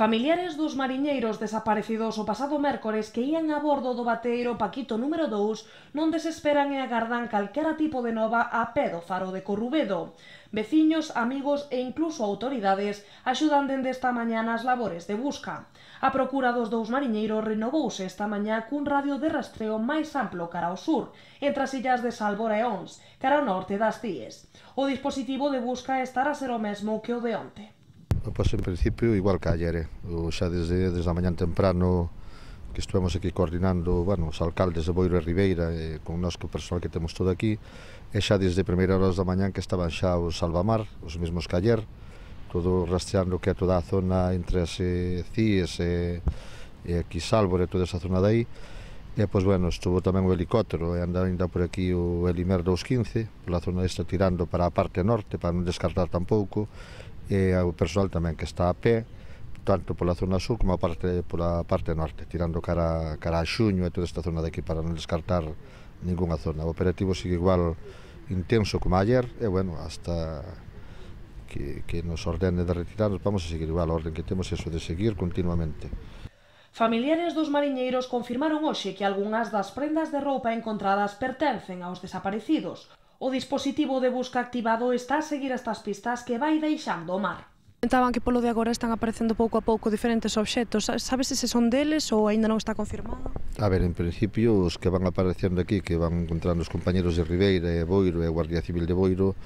Familiares dos mariñeiros desaparecidos o pasado mércores que ían a bordo do bateiro Paquito número 2 non desesperan e agardan calquera tipo de nova a pé do faro de Corrubedo. Veciños, amigos e incluso autoridades axudan dende esta mañá nas labores de busca. A procura dos dous mariñeiros renovouse esta mañá cun radio de rastreo máis amplo cara ao sur, entre as illas de Salvora e Ons, cara ao norte das Cíes. O dispositivo de busca estará ser o mesmo que o de onte. Pois en principio igual que ayer, eh? o xa desde, desde a mañan temprano que estuemos aquí coordinando, bueno, os alcaldes de Boiro e Ribeira, eh, con nosco personal que temos todo aquí, e xa desde primeira horas da mañan que estaban xa o Salvamar, os mesmos que ayer, todo rastreando que é toda a zona entre as eh, CIES e, eh, e aquí Salvo e toda esa zona dai, E, pois, bueno, estuvo tamén o helicóptero e anda ainda por aquí o Helimer 215, pola zona esta tirando para a parte norte, para non descartar tampouco, e ao persoal tamén que está a pé, tanto pola zona sur como a parte, pola parte norte, tirando cara, cara a xuño e toda esta zona de aquí para non descartar ninguna zona. O operativo sigue igual intenso como ayer e, bueno, hasta que, que nos ordene de retirarnos, vamos a seguir igual a orden que temos eso de seguir continuamente. Familiares dos mariñeiros confirmaron hoxe que algunhas das prendas de roupa encontradas pertencen aos desaparecidos, O dispositivo de busca activado está a seguir estas pistas que vai deixando o mar. Comentaban que polo de agora están aparecendo pouco a pouco diferentes objetos. Sabes se son deles ou aínda non está confirmado? A ver, en principio, os que van aparecendo aquí, que van encontrando os compañeros de Ribeira e Boiro e Guardia Civil de Boiro,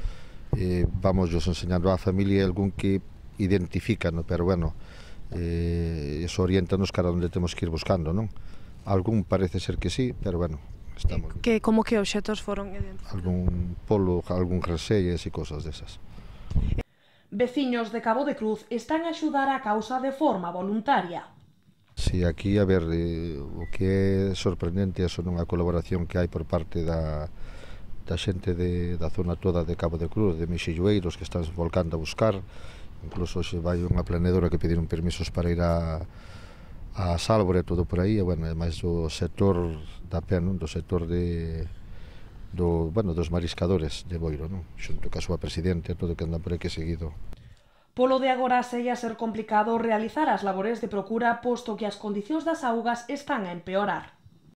eh, vamos os enseñando á familia algún que identifican, pero bueno, eh, eso nos cara onde temos que ir buscando, non? Algún parece ser que sí, pero bueno, Estamos... Eh, que, como que obxetos foron identificados? Algún polo, algún jersey e cosas desas. Veciños de Cabo de Cruz están a axudar a causa de forma voluntaria. Si, sí, aquí, a ver, eh, o que é sorprendente é son unha colaboración que hai por parte da, da xente de, da zona toda de Cabo de Cruz, de Mixilloeiros, que están volcando a buscar, incluso se vai unha planedora que pediron permisos para ir a, a Sálvora e todo por aí, e, bueno, máis do sector da PEA, non? do sector de do, bueno, dos mariscadores de Boiro, non? xunto a súa presidente, todo que anda por aí que seguido. Polo de agora segue a ser complicado realizar as labores de procura posto que as condicións das augas están a empeorar.